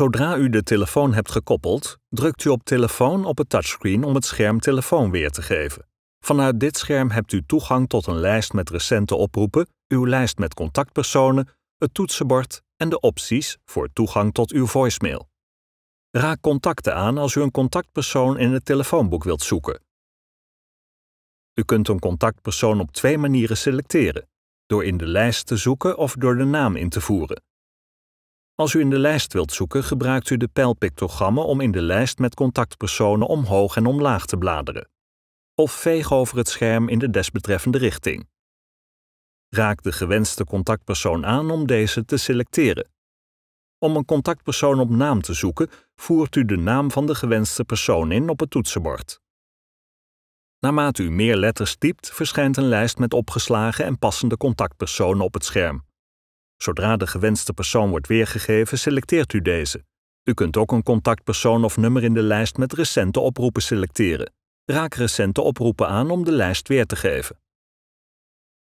Zodra u de telefoon hebt gekoppeld, drukt u op telefoon op het touchscreen om het scherm telefoon weer te geven. Vanuit dit scherm hebt u toegang tot een lijst met recente oproepen, uw lijst met contactpersonen, het toetsenbord en de opties voor toegang tot uw voicemail. Raak contacten aan als u een contactpersoon in het telefoonboek wilt zoeken. U kunt een contactpersoon op twee manieren selecteren: door in de lijst te zoeken of door de naam in te voeren. Als u in de lijst wilt zoeken, gebruikt u de pijlpictogrammen om in de lijst met contactpersonen omhoog en omlaag te bladeren. Of veeg over het scherm in de desbetreffende richting. Raak de gewenste contactpersoon aan om deze te selecteren. Om een contactpersoon op naam te zoeken, voert u de naam van de gewenste persoon in op het toetsenbord. Naarmate u meer letters typt, verschijnt een lijst met opgeslagen en passende contactpersonen op het scherm. Zodra de gewenste persoon wordt weergegeven, selecteert u deze. U kunt ook een contactpersoon of nummer in de lijst met recente oproepen selecteren. Raak recente oproepen aan om de lijst weer te geven.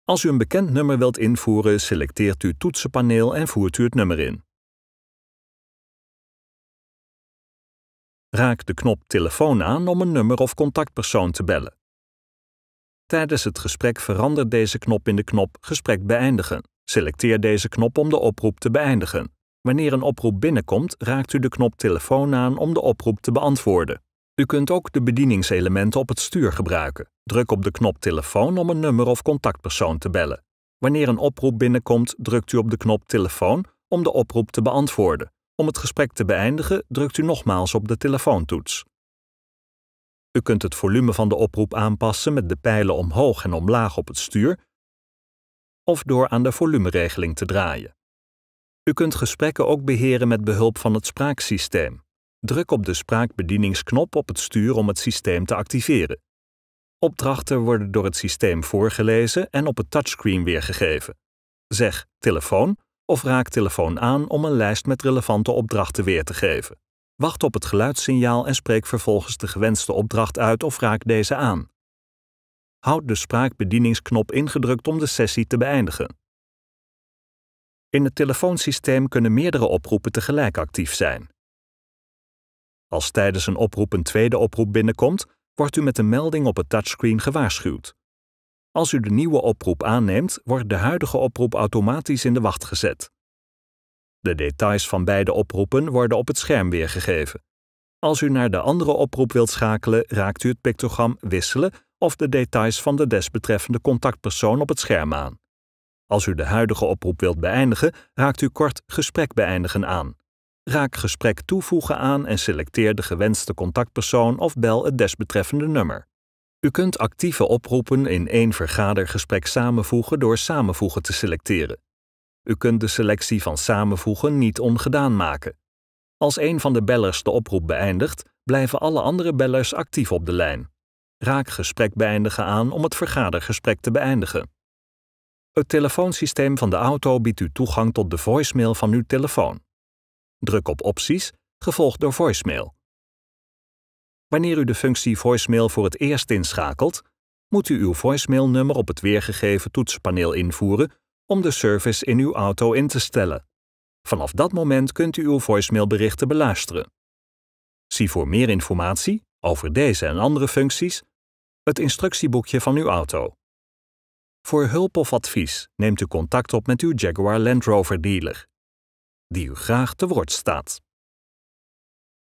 Als u een bekend nummer wilt invoeren, selecteert u toetsenpaneel en voert u het nummer in. Raak de knop telefoon aan om een nummer of contactpersoon te bellen. Tijdens het gesprek verandert deze knop in de knop Gesprek beëindigen. Selecteer deze knop om de oproep te beëindigen. Wanneer een oproep binnenkomt, raakt u de knop telefoon aan om de oproep te beantwoorden. U kunt ook de bedieningselementen op het stuur gebruiken. Druk op de knop telefoon om een nummer of contactpersoon te bellen. Wanneer een oproep binnenkomt, drukt u op de knop telefoon om de oproep te beantwoorden. Om het gesprek te beëindigen, drukt u nogmaals op de telefoontoets. U kunt het volume van de oproep aanpassen met de pijlen omhoog en omlaag op het stuur of door aan de volumeregeling te draaien. U kunt gesprekken ook beheren met behulp van het spraaksysteem. Druk op de spraakbedieningsknop op het stuur om het systeem te activeren. Opdrachten worden door het systeem voorgelezen en op het touchscreen weergegeven. Zeg telefoon of raak telefoon aan om een lijst met relevante opdrachten weer te geven. Wacht op het geluidssignaal en spreek vervolgens de gewenste opdracht uit of raak deze aan. Houd de spraakbedieningsknop ingedrukt om de sessie te beëindigen. In het telefoonsysteem kunnen meerdere oproepen tegelijk actief zijn. Als tijdens een oproep een tweede oproep binnenkomt, wordt u met een melding op het touchscreen gewaarschuwd. Als u de nieuwe oproep aanneemt, wordt de huidige oproep automatisch in de wacht gezet. De details van beide oproepen worden op het scherm weergegeven. Als u naar de andere oproep wilt schakelen, raakt u het pictogram Wisselen of de details van de desbetreffende contactpersoon op het scherm aan. Als u de huidige oproep wilt beëindigen, raakt u kort Gesprek beëindigen aan. Raak Gesprek toevoegen aan en selecteer de gewenste contactpersoon of bel het desbetreffende nummer. U kunt actieve oproepen in één vergadergesprek samenvoegen door Samenvoegen te selecteren. U kunt de selectie van Samenvoegen niet ongedaan maken. Als een van de bellers de oproep beëindigt, blijven alle andere bellers actief op de lijn gesprek beëindigen aan om het vergadergesprek te beëindigen. Het telefoonsysteem van de auto biedt u toegang tot de voicemail van uw telefoon. Druk op opties, gevolgd door voicemail. Wanneer u de functie voicemail voor het eerst inschakelt, moet u uw voicemailnummer op het weergegeven toetspaneel invoeren om de service in uw auto in te stellen. Vanaf dat moment kunt u uw voicemailberichten beluisteren. Zie voor meer informatie over deze en andere functies, het instructieboekje van uw auto. Voor hulp of advies neemt u contact op met uw Jaguar Land Rover dealer, die u graag te woord staat.